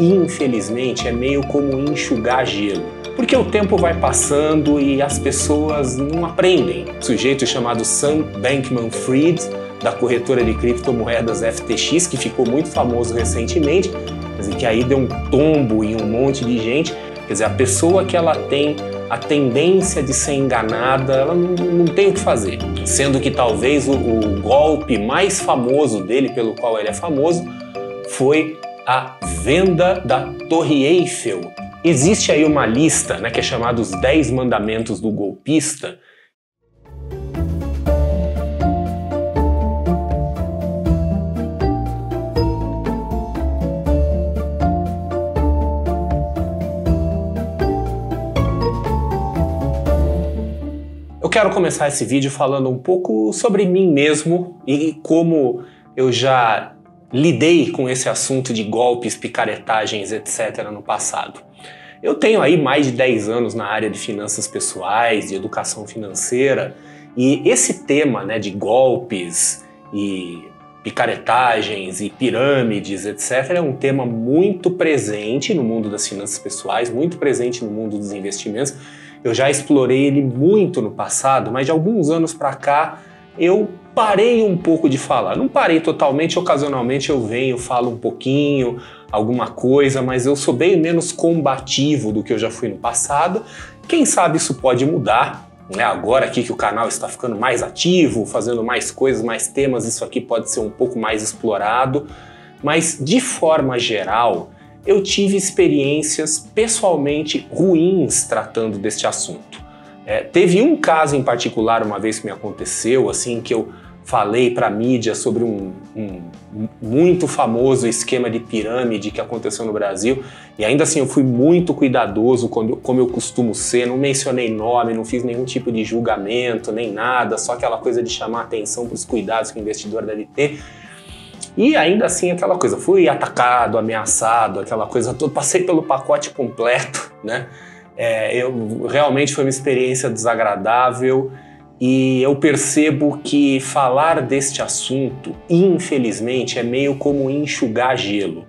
infelizmente, é meio como enxugar gelo. Porque o tempo vai passando e as pessoas não aprendem. Um sujeito chamado Sam Bankman-Fried, da corretora de criptomoedas FTX, que ficou muito famoso recentemente, mas que aí deu um tombo em um monte de gente. Quer dizer, a pessoa que ela tem a tendência de ser enganada, ela não, não tem o que fazer. Sendo que talvez o, o golpe mais famoso dele, pelo qual ele é famoso, foi a venda da Torre Eiffel. Existe aí uma lista, né, que é chamada os 10 mandamentos do golpista, Eu quero começar esse vídeo falando um pouco sobre mim mesmo e como eu já lidei com esse assunto de golpes, picaretagens, etc. no passado. Eu tenho aí mais de 10 anos na área de finanças pessoais, de educação financeira, e esse tema né, de golpes e picaretagens e pirâmides, etc., é um tema muito presente no mundo das finanças pessoais, muito presente no mundo dos investimentos. Eu já explorei ele muito no passado, mas de alguns anos para cá eu parei um pouco de falar. Não parei totalmente, ocasionalmente eu venho, falo um pouquinho, alguma coisa, mas eu sou bem menos combativo do que eu já fui no passado. Quem sabe isso pode mudar. Né? Agora aqui que o canal está ficando mais ativo, fazendo mais coisas, mais temas, isso aqui pode ser um pouco mais explorado. Mas de forma geral, eu tive experiências pessoalmente ruins tratando deste assunto. É, teve um caso em particular, uma vez que me aconteceu, assim, que eu falei para a mídia sobre um, um, muito famoso esquema de pirâmide que aconteceu no Brasil. E ainda assim, eu fui muito cuidadoso, como, como eu costumo ser. Não mencionei nome, não fiz nenhum tipo de julgamento, nem nada, só aquela coisa de chamar atenção para os cuidados que o investidor deve ter. E ainda assim, aquela coisa, fui atacado, ameaçado, aquela coisa toda, passei pelo pacote completo, né? É, eu, realmente foi uma experiência desagradável e eu percebo que falar deste assunto, infelizmente, é meio como enxugar gelo.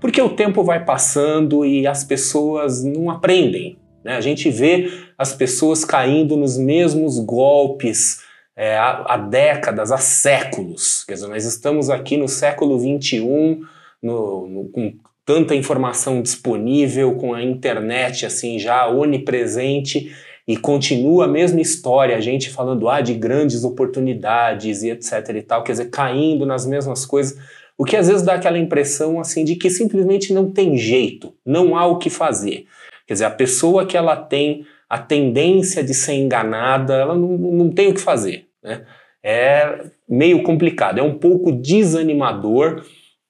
Porque o tempo vai passando e as pessoas não aprendem. Né? A gente vê as pessoas caindo nos mesmos golpes é, há, há, décadas, há séculos. Quer dizer, nós estamos aqui no século XXI, no, no, com tanta informação disponível, com a internet assim já onipresente e continua a mesma história, a gente falando ah, de grandes oportunidades e etc e tal, quer dizer, caindo nas mesmas coisas, o que às vezes dá aquela impressão assim de que simplesmente não tem jeito, não há o que fazer. Quer dizer, a pessoa que ela tem a tendência de ser enganada, ela não, não tem o que fazer, né? É meio complicado, é um pouco desanimador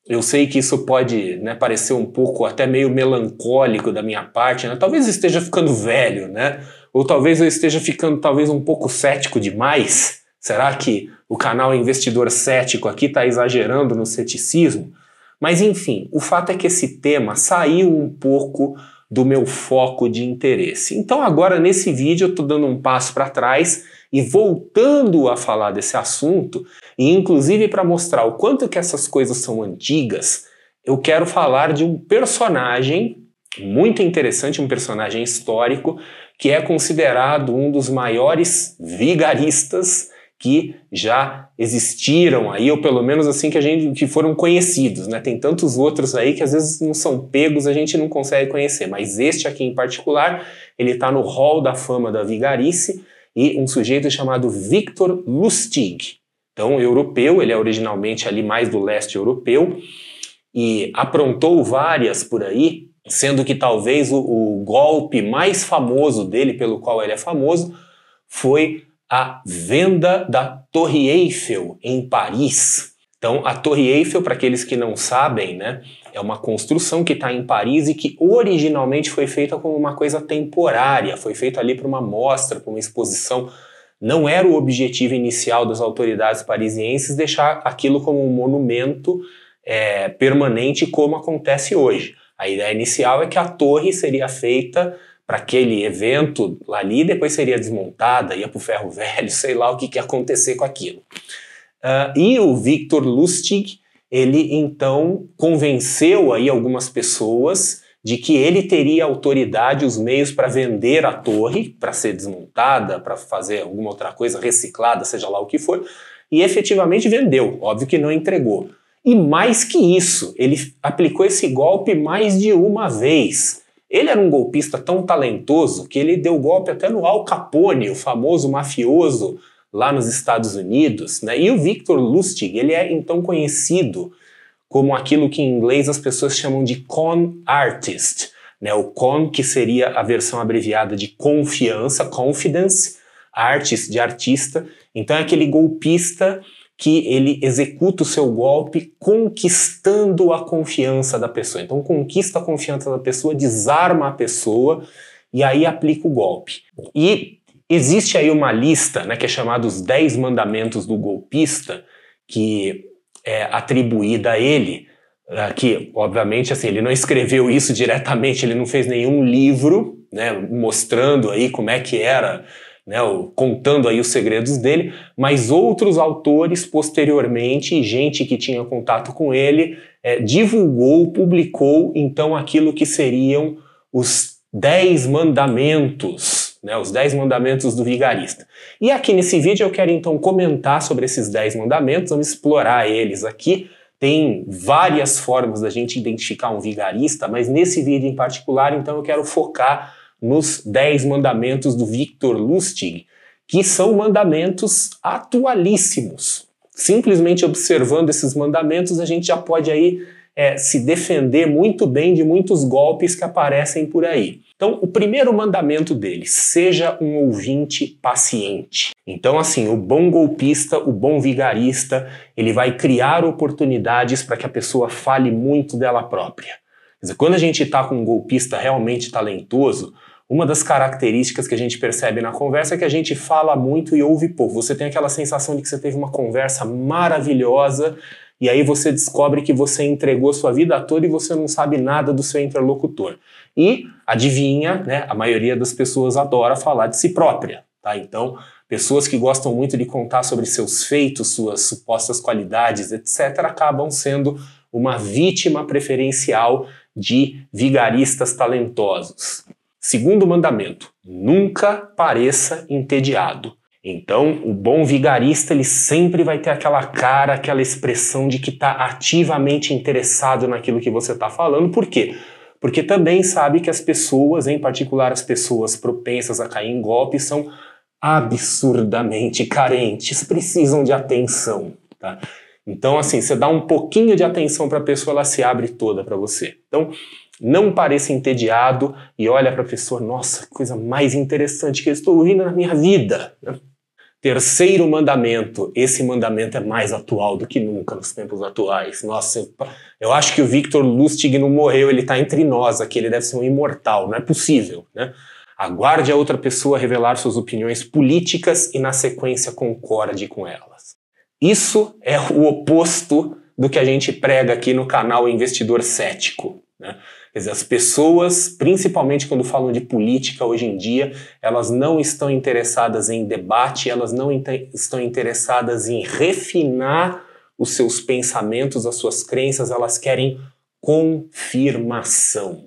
eu sei que isso pode né, parecer um pouco até meio melancólico da minha parte, né? talvez eu esteja ficando velho, né? Ou talvez eu esteja ficando talvez um pouco cético demais. Será que o canal Investidor Cético aqui está exagerando no ceticismo? Mas enfim, o fato é que esse tema saiu um pouco do meu foco de interesse. Então agora nesse vídeo eu estou dando um passo para trás e voltando a falar desse assunto, e inclusive para mostrar o quanto que essas coisas são antigas, eu quero falar de um personagem muito interessante, um personagem histórico, que é considerado um dos maiores vigaristas que já existiram aí, ou pelo menos assim que a gente que foram conhecidos, né? Tem tantos outros aí que às vezes não são pegos, a gente não consegue conhecer, mas este aqui em particular, ele está no hall da fama da vigarice e um sujeito chamado Victor Lustig. Então, europeu, ele é originalmente ali mais do leste europeu e aprontou várias por aí, sendo que talvez o, o golpe mais famoso dele, pelo qual ele é famoso, foi a venda da Torre Eiffel em Paris, então, a Torre Eiffel, para aqueles que não sabem, né, é uma construção que está em Paris e que originalmente foi feita como uma coisa temporária, foi feita ali para uma mostra, para uma exposição. Não era o objetivo inicial das autoridades parisienses deixar aquilo como um monumento é, permanente, como acontece hoje. A ideia inicial é que a torre seria feita para aquele evento ali, depois seria desmontada, ia para o ferro velho, sei lá o que, que ia acontecer com aquilo. Uh, e o Victor Lustig, ele então convenceu aí algumas pessoas de que ele teria autoridade, os meios para vender a torre, para ser desmontada, para fazer alguma outra coisa reciclada, seja lá o que for, e efetivamente vendeu, óbvio que não entregou. E mais que isso, ele aplicou esse golpe mais de uma vez. Ele era um golpista tão talentoso que ele deu golpe até no Al Capone, o famoso mafioso lá nos Estados Unidos, né? E o Victor Lustig, ele é então conhecido como aquilo que em inglês as pessoas chamam de con artist, né? O con que seria a versão abreviada de confiança, confidence, artist de artista. Então é aquele golpista que ele executa o seu golpe conquistando a confiança da pessoa. Então conquista a confiança da pessoa, desarma a pessoa e aí aplica o golpe. E Existe aí uma lista, né, que é chamada os 10 mandamentos do golpista, que é atribuída a ele, ah, que obviamente assim, ele não escreveu isso diretamente, ele não fez nenhum livro, né, mostrando aí como é que era, né, contando aí os segredos dele, mas outros autores posteriormente, gente que tinha contato com ele, é, divulgou, publicou então aquilo que seriam os dez mandamentos né, os 10 mandamentos do vigarista. E aqui nesse vídeo eu quero então comentar sobre esses 10 mandamentos, vamos explorar eles aqui. Tem várias formas da gente identificar um vigarista, mas nesse vídeo em particular, então eu quero focar nos 10 mandamentos do Victor Lustig, que são mandamentos atualíssimos. Simplesmente observando esses mandamentos, a gente já pode aí é, se defender muito bem de muitos golpes que aparecem por aí. Então, o primeiro mandamento dele, seja um ouvinte paciente. Então, assim, o bom golpista, o bom vigarista, ele vai criar oportunidades para que a pessoa fale muito dela própria. Quer dizer, quando a gente está com um golpista realmente talentoso, uma das características que a gente percebe na conversa é que a gente fala muito e ouve pouco. Você tem aquela sensação de que você teve uma conversa maravilhosa e aí você descobre que você entregou sua vida toa e você não sabe nada do seu interlocutor. E adivinha, né? A maioria das pessoas adora falar de si própria, tá? Então, pessoas que gostam muito de contar sobre seus feitos, suas supostas qualidades, etc, acabam sendo uma vítima preferencial de vigaristas talentosos. Segundo mandamento: nunca pareça entediado. Então, o bom vigarista ele sempre vai ter aquela cara, aquela expressão de que está ativamente interessado naquilo que você está falando. Por quê? Porque também sabe que as pessoas, em particular as pessoas propensas a cair em golpe, são absurdamente carentes, precisam de atenção. Tá? Então, assim, você dá um pouquinho de atenção para a pessoa, ela se abre toda para você. Então, não pareça entediado e olha para a pessoa, nossa, que coisa mais interessante que eu estou ouvindo na minha vida. Né? Terceiro mandamento. Esse mandamento é mais atual do que nunca nos tempos atuais. Nossa, eu, eu acho que o Victor Lustig não morreu, ele está entre nós aqui, ele deve ser um imortal, não é possível, né? Aguarde a outra pessoa revelar suas opiniões políticas e, na sequência, concorde com elas. Isso é o oposto do que a gente prega aqui no canal Investidor Cético. Né? Quer dizer, as pessoas, principalmente quando falam de política hoje em dia, elas não estão interessadas em debate, elas não estão interessadas em refinar os seus pensamentos, as suas crenças, elas querem confirmação.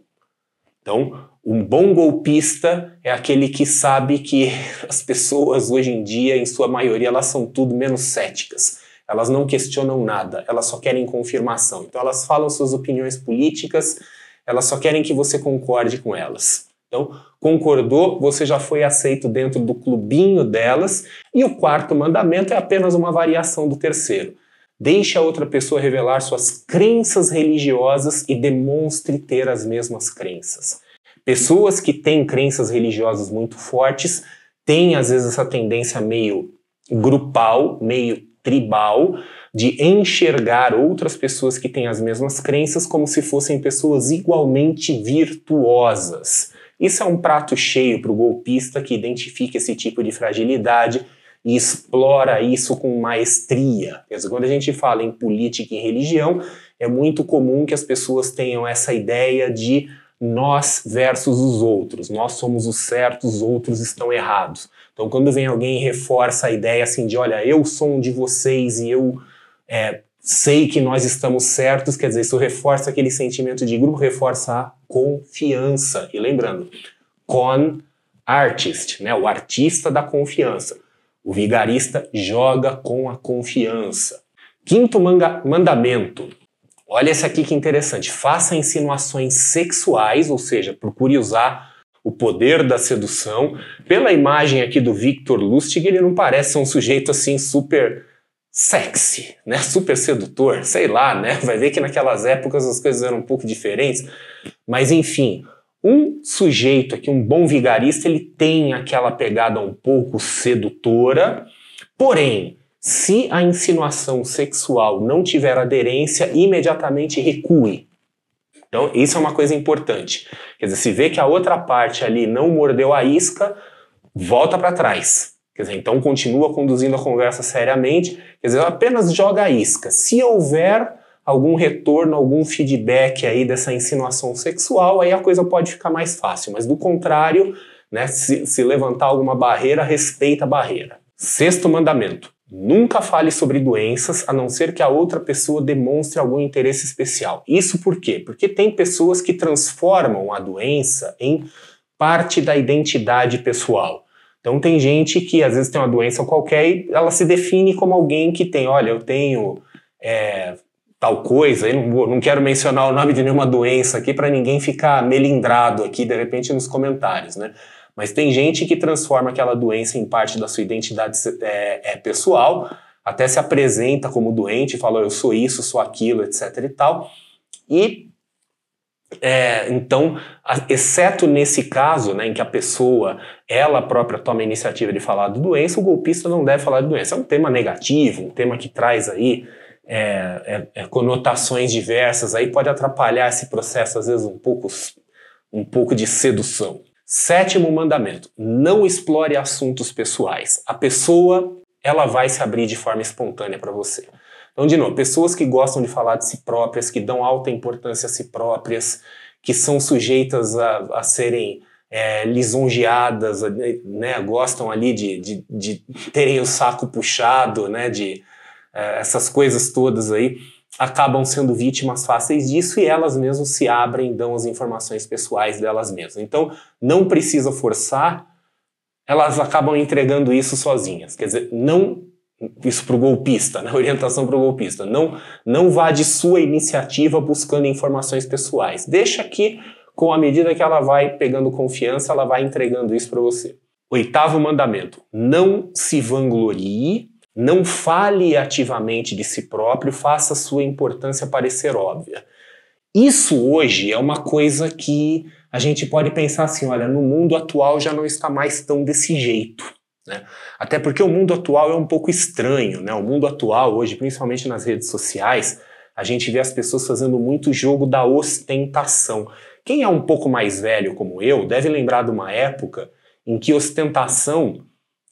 Então, um bom golpista é aquele que sabe que as pessoas hoje em dia, em sua maioria, elas são tudo menos céticas. Elas não questionam nada, elas só querem confirmação. Então, elas falam suas opiniões políticas elas só querem que você concorde com elas. Então, concordou, você já foi aceito dentro do clubinho delas. E o quarto mandamento é apenas uma variação do terceiro. Deixe a outra pessoa revelar suas crenças religiosas e demonstre ter as mesmas crenças. Pessoas que têm crenças religiosas muito fortes têm, às vezes, essa tendência meio grupal, meio tribal, de enxergar outras pessoas que têm as mesmas crenças como se fossem pessoas igualmente virtuosas. Isso é um prato cheio para o golpista que identifica esse tipo de fragilidade e explora isso com maestria. Quando a gente fala em política e religião, é muito comum que as pessoas tenham essa ideia de nós versus os outros, nós somos os certos, os outros estão errados. Então, quando vem alguém e reforça a ideia assim de, olha, eu sou um de vocês e eu é, sei que nós estamos certos, quer dizer, isso reforça aquele sentimento de grupo, reforça a confiança. E lembrando, con artist, né, o artista da confiança. O vigarista joga com a confiança. Quinto manga, mandamento. Olha esse aqui que interessante. Faça insinuações sexuais, ou seja, procure usar o poder da sedução. Pela imagem aqui do Victor Lustig, ele não parece um sujeito assim super sexy, né? Super sedutor, sei lá, né? Vai ver que naquelas épocas as coisas eram um pouco diferentes, mas enfim, um sujeito aqui, um bom vigarista, ele tem aquela pegada um pouco sedutora, porém, se a insinuação sexual não tiver aderência, imediatamente recue. Então, isso é uma coisa importante. Quer dizer, se vê que a outra parte ali não mordeu a isca, volta para trás. Quer dizer, então continua conduzindo a conversa seriamente, quer dizer, apenas joga a isca. Se houver algum retorno, algum feedback aí dessa insinuação sexual, aí a coisa pode ficar mais fácil. Mas do contrário, né, se, se levantar alguma barreira, respeita a barreira. Sexto mandamento: nunca fale sobre doenças a não ser que a outra pessoa demonstre algum interesse especial. Isso por quê? Porque tem pessoas que transformam a doença em parte da identidade pessoal. Então tem gente que às vezes tem uma doença qualquer e ela se define como alguém que tem, olha, eu tenho é, tal coisa, eu não, não quero mencionar o nome de nenhuma doença aqui para ninguém ficar melindrado aqui de repente nos comentários, né? Mas tem gente que transforma aquela doença em parte da sua identidade é, é, pessoal, até se apresenta como doente, fala eu sou isso, sou aquilo, etc e tal. E é, então, exceto nesse caso, né, em que a pessoa, ela própria toma a iniciativa de falar de doença, o golpista não deve falar de doença. É um tema negativo, um tema que traz aí é, é, é conotações diversas, aí pode atrapalhar esse processo, às vezes, um pouco, um pouco de sedução. Sétimo mandamento: não explore assuntos pessoais. A pessoa, ela vai se abrir de forma espontânea para você. Então, de novo, pessoas que gostam de falar de si próprias, que dão alta importância a si próprias, que são sujeitas a, a serem é, lisonjeadas, né, gostam ali de, de, de, terem o saco puxado, né, de é, essas coisas todas aí, acabam sendo vítimas fáceis disso e elas mesmas se abrem, dão as informações pessoais delas mesmas. Então, não precisa forçar, elas acabam entregando isso sozinhas. Quer dizer, não isso para o golpista, né? orientação para o golpista. Não, não vá de sua iniciativa buscando informações pessoais. Deixa que, com a medida que ela vai pegando confiança, ela vai entregando isso para você. Oitavo mandamento: não se vanglorie, não fale ativamente de si próprio, faça sua importância parecer óbvia. Isso hoje é uma coisa que a gente pode pensar assim: olha, no mundo atual já não está mais tão desse jeito né? Até porque o mundo atual é um pouco estranho. Né? O mundo atual, hoje, principalmente nas redes sociais, a gente vê as pessoas fazendo muito jogo da ostentação. Quem é um pouco mais velho, como eu, deve lembrar de uma época em que ostentação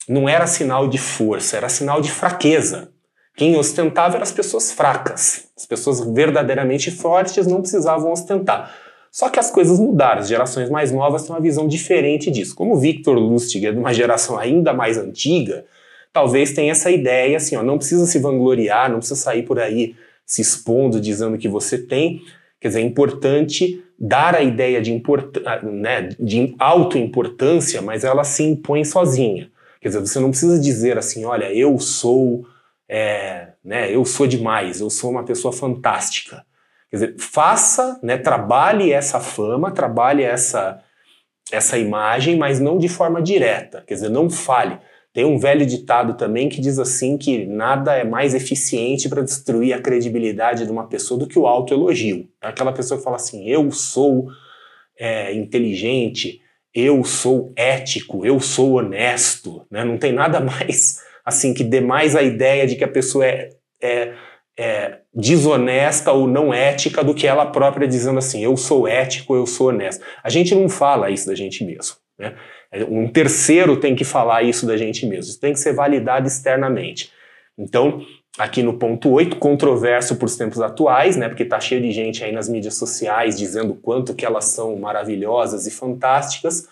não era sinal de força, era sinal de fraqueza. Quem ostentava eram as pessoas fracas. As pessoas verdadeiramente fortes não precisavam ostentar. Só que as coisas mudaram, as gerações mais novas têm uma visão diferente disso. Como o Victor Lustig é de uma geração ainda mais antiga, talvez tenha essa ideia assim, ó, não precisa se vangloriar, não precisa sair por aí se expondo, dizendo que você tem. Quer dizer, é importante dar a ideia de, import... Ah, né, de autoimportância, mas ela se impõe sozinha. Quer dizer, você não precisa dizer assim, olha, eu sou, é, né, eu sou demais, eu sou uma pessoa fantástica. Quer dizer, faça, né, trabalhe essa fama, trabalhe essa, essa imagem, mas não de forma direta. Quer dizer, não fale. Tem um velho ditado também que diz assim que nada é mais eficiente para destruir a credibilidade de uma pessoa do que o autoelogio. É aquela pessoa que fala assim, eu sou é, inteligente, eu sou ético, eu sou honesto. Né? Não tem nada mais assim que dê mais a ideia de que a pessoa é, é é, desonesta ou não ética do que ela própria dizendo assim, eu sou ético, eu sou honesto. A gente não fala isso da gente mesmo. Né? Um terceiro tem que falar isso da gente mesmo. Isso tem que ser validado externamente. Então, aqui no ponto 8, controverso para os tempos atuais, né? Porque está cheio de gente aí nas mídias sociais dizendo quanto que elas são maravilhosas e fantásticas,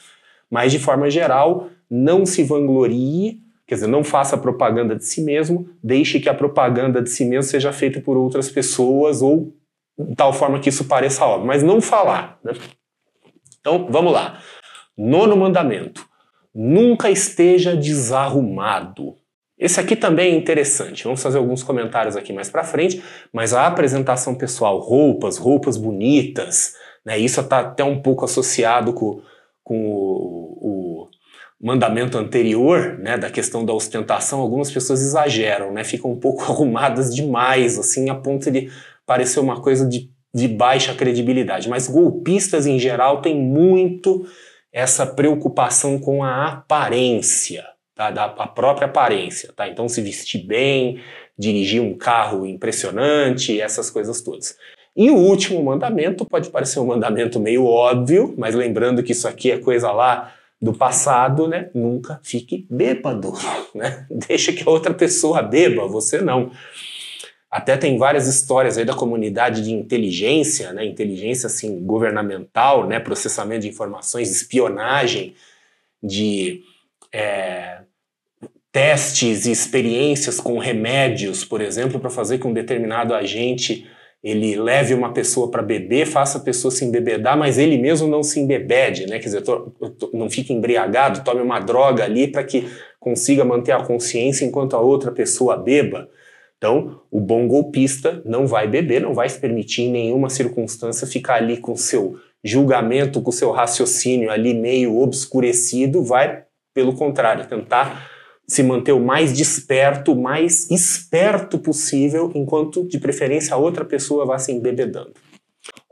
mas de forma geral, não se vanglorie Quer dizer, não faça propaganda de si mesmo, deixe que a propaganda de si mesmo seja feita por outras pessoas ou de tal forma que isso pareça óbvio, mas não falar. Né? Então, vamos lá. Nono mandamento: nunca esteja desarrumado. Esse aqui também é interessante. Vamos fazer alguns comentários aqui mais para frente, mas a apresentação pessoal, roupas, roupas bonitas, né? Isso está até um pouco associado com, com o mandamento anterior, né, da questão da ostentação, algumas pessoas exageram, né, ficam um pouco arrumadas demais, assim, a ponto de parecer uma coisa de, de baixa credibilidade. Mas golpistas em geral têm muito essa preocupação com a aparência, tá, da a própria aparência, tá? Então se vestir bem, dirigir um carro impressionante, essas coisas todas. E o último mandamento pode parecer um mandamento meio óbvio, mas lembrando que isso aqui é coisa lá do passado, né? Nunca fique bêbado, né? Deixa que a outra pessoa beba, você não. Até tem várias histórias aí da comunidade de inteligência, né? Inteligência assim governamental, né? Processamento de informações, espionagem, de é, testes e experiências com remédios, por exemplo, para fazer que um determinado agente ele leve uma pessoa para beber, faça a pessoa se embebedar, mas ele mesmo não se embebede, né? Quer dizer, não fique embriagado, tome uma droga ali para que consiga manter a consciência enquanto a outra pessoa beba. Então, o bom golpista não vai beber, não vai se permitir em nenhuma circunstância ficar ali com seu julgamento, com seu raciocínio ali meio obscurecido, vai, pelo contrário, tentar se manter o mais desperto, o mais esperto possível, enquanto de preferência a outra pessoa vá se embebedando.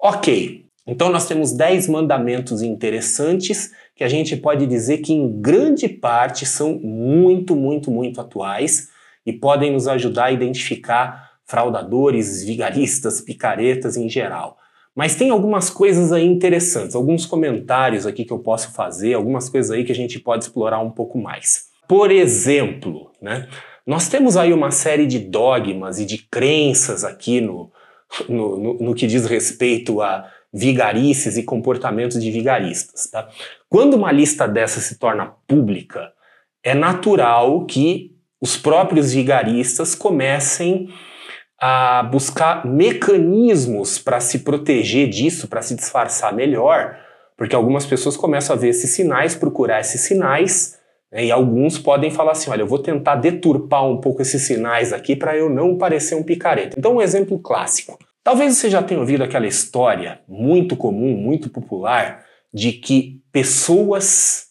Ok, então nós temos 10 mandamentos interessantes que a gente pode dizer que em grande parte são muito, muito, muito atuais e podem nos ajudar a identificar fraudadores, vigaristas, picaretas em geral. Mas tem algumas coisas aí interessantes, alguns comentários aqui que eu posso fazer, algumas coisas aí que a gente pode explorar um pouco mais. Por exemplo, né? Nós temos aí uma série de dogmas e de crenças aqui no, no, no, no que diz respeito a vigarices e comportamentos de vigaristas. Tá? Quando uma lista dessa se torna pública, é natural que os próprios vigaristas comecem a buscar mecanismos para se proteger disso, para se disfarçar melhor, porque algumas pessoas começam a ver esses sinais, procurar esses sinais é, e alguns podem falar assim: olha, eu vou tentar deturpar um pouco esses sinais aqui para eu não parecer um picareta. Então, um exemplo clássico. Talvez você já tenha ouvido aquela história muito comum, muito popular, de que pessoas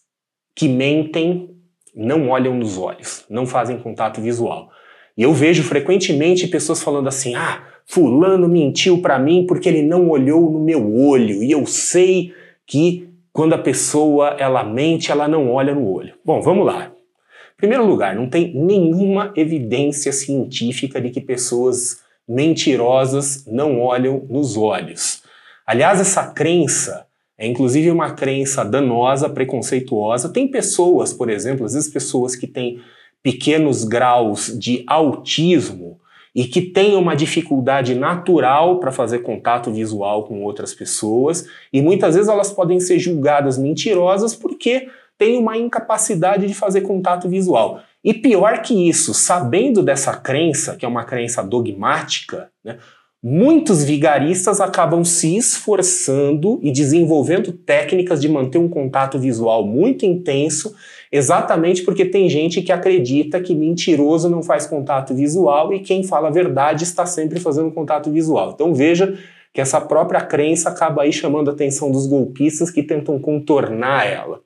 que mentem não olham nos olhos, não fazem contato visual. E eu vejo frequentemente pessoas falando assim: ah, Fulano mentiu para mim porque ele não olhou no meu olho. E eu sei que quando a pessoa ela mente, ela não olha no olho. Bom, vamos lá. Em primeiro lugar, não tem nenhuma evidência científica de que pessoas mentirosas não olham nos olhos. Aliás, essa crença é inclusive uma crença danosa, preconceituosa. Tem pessoas, por exemplo, às vezes pessoas que têm pequenos graus de autismo, e que tem uma dificuldade natural para fazer contato visual com outras pessoas, e muitas vezes elas podem ser julgadas mentirosas porque têm uma incapacidade de fazer contato visual. E pior que isso, sabendo dessa crença, que é uma crença dogmática, né, Muitos vigaristas acabam se esforçando e desenvolvendo técnicas de manter um contato visual muito intenso, exatamente porque tem gente que acredita que mentiroso não faz contato visual e quem fala a verdade está sempre fazendo contato visual. Então veja que essa própria crença acaba aí chamando a atenção dos golpistas que tentam contornar ela.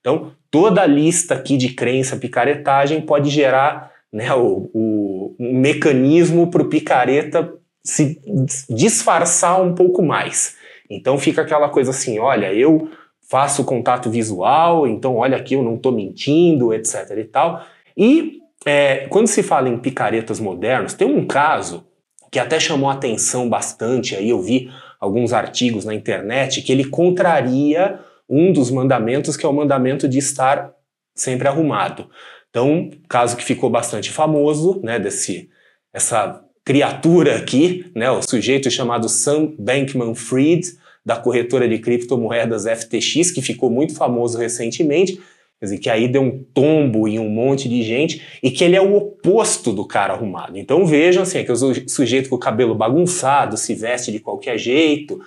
Então, toda a lista aqui de crença picaretagem pode gerar né, o, o, um mecanismo para o picareta se disfarçar um pouco mais. Então fica aquela coisa assim, olha, eu faço contato visual, então olha aqui, eu não estou mentindo, etc e tal. E é, quando se fala em picaretas modernos, tem um caso que até chamou atenção bastante, aí eu vi alguns artigos na internet, que ele contraria um dos mandamentos, que é o mandamento de estar sempre arrumado. Então, caso que ficou bastante famoso, né, desse, essa criatura aqui, né, o sujeito chamado Sam Bankman-Fried, da corretora de criptomoedas FTX, que ficou muito famoso recentemente, quer dizer, que aí deu um tombo em um monte de gente e que ele é o oposto do cara arrumado. Então vejam assim, é que o sujeito com o cabelo bagunçado, se veste de qualquer jeito.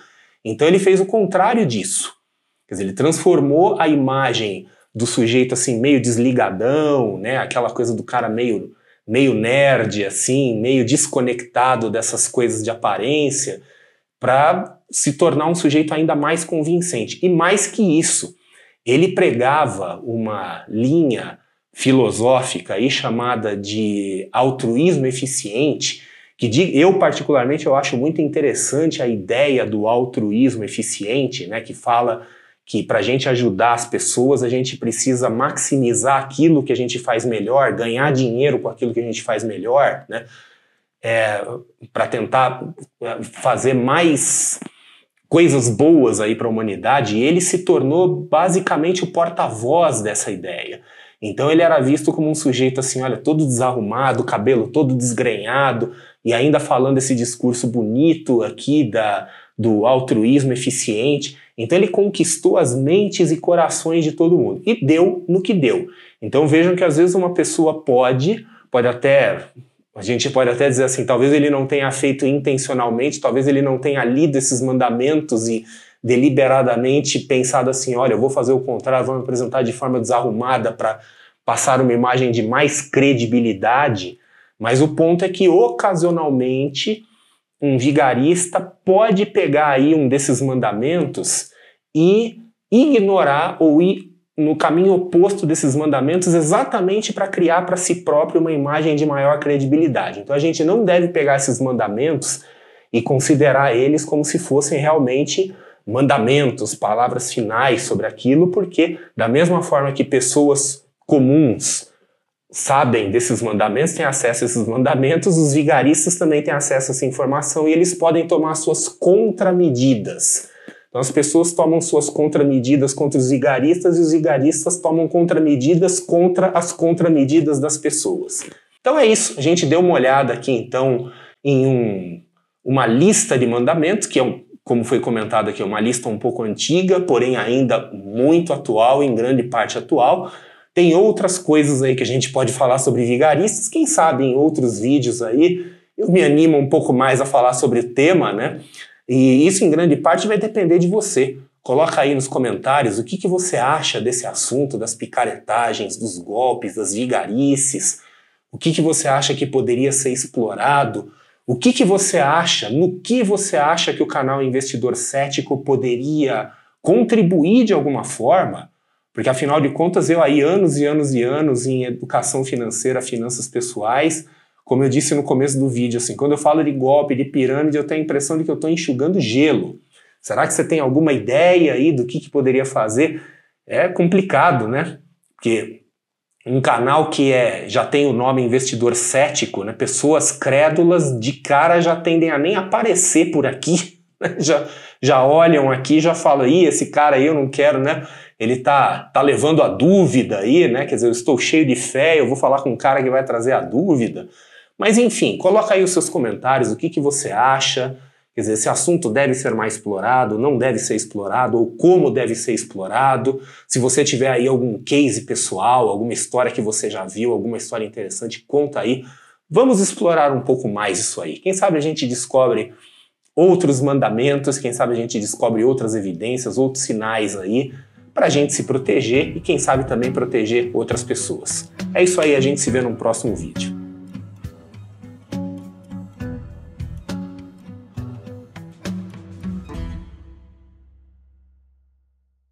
Então ele fez o contrário disso. Quer dizer, ele transformou a imagem do sujeito assim meio desligadão, né, aquela coisa do cara meio meio nerd, assim, meio desconectado dessas coisas de aparência, para se tornar um sujeito ainda mais convincente. E mais que isso, ele pregava uma linha filosófica aí chamada de altruísmo eficiente, que eu particularmente eu acho muito interessante a ideia do altruísmo eficiente, né, que fala que para a gente ajudar as pessoas, a gente precisa maximizar aquilo que a gente faz melhor, ganhar dinheiro com aquilo que a gente faz melhor, né? É, para tentar é, fazer mais coisas boas aí para a humanidade, e ele se tornou basicamente o porta-voz dessa ideia. Então ele era visto como um sujeito assim, olha, todo desarrumado, cabelo todo desgrenhado, e ainda falando esse discurso bonito aqui da, do altruísmo eficiente. Então ele conquistou as mentes e corações de todo mundo e deu no que deu. Então vejam que às vezes uma pessoa pode, pode até a gente pode até dizer assim, talvez ele não tenha feito intencionalmente, talvez ele não tenha lido esses mandamentos e deliberadamente pensado assim, olha, eu vou fazer o contrário, vou me apresentar de forma desarrumada para passar uma imagem de mais credibilidade, mas o ponto é que ocasionalmente um vigarista pode pegar aí um desses mandamentos e ignorar ou ir no caminho oposto desses mandamentos exatamente para criar para si próprio uma imagem de maior credibilidade. Então a gente não deve pegar esses mandamentos e considerar eles como se fossem realmente mandamentos, palavras finais sobre aquilo, porque da mesma forma que pessoas comuns sabem desses mandamentos, têm acesso a esses mandamentos, os vigaristas também têm acesso a essa informação e eles podem tomar suas contramedidas. Então as pessoas tomam suas contramedidas contra os vigaristas e os vigaristas tomam contramedidas contra as contramedidas das pessoas. Então é isso, a gente deu uma olhada aqui então em um, uma lista de mandamentos, que é um, como foi comentado aqui, é uma lista um pouco antiga, porém ainda muito atual, em grande parte atual, tem outras coisas aí que a gente pode falar sobre vigaristas, quem sabe em outros vídeos aí eu me animo um pouco mais a falar sobre o tema, né? E isso em grande parte vai depender de você. Coloca aí nos comentários o que, que você acha desse assunto, das picaretagens, dos golpes, das vigarices. O que, que você acha que poderia ser explorado? O que, que você acha? No que você acha que o canal Investidor Cético poderia contribuir de alguma forma? Porque afinal de contas, eu aí anos e anos e anos em educação financeira, finanças pessoais, como eu disse no começo do vídeo, assim, quando eu falo de golpe, de pirâmide, eu tenho a impressão de que eu estou enxugando gelo. Será que você tem alguma ideia aí do que, que poderia fazer? É complicado, né? Porque um canal que é, já tem o nome investidor cético, né? pessoas crédulas de cara já tendem a nem aparecer por aqui, já, já olham aqui já falam, Ih, esse cara aí eu não quero, né? ele tá, tá levando a dúvida aí, né? Quer dizer, eu estou cheio de fé, eu vou falar com um cara que vai trazer a dúvida. Mas enfim, coloca aí os seus comentários, o que, que você acha, quer dizer, esse assunto deve ser mais explorado, não deve ser explorado, ou como deve ser explorado. Se você tiver aí algum case pessoal, alguma história que você já viu, alguma história interessante, conta aí. Vamos explorar um pouco mais isso aí. Quem sabe a gente descobre outros mandamentos, quem sabe a gente descobre outras evidências, outros sinais aí para a gente se proteger e, quem sabe, também proteger outras pessoas. É isso aí, a gente se vê num próximo vídeo.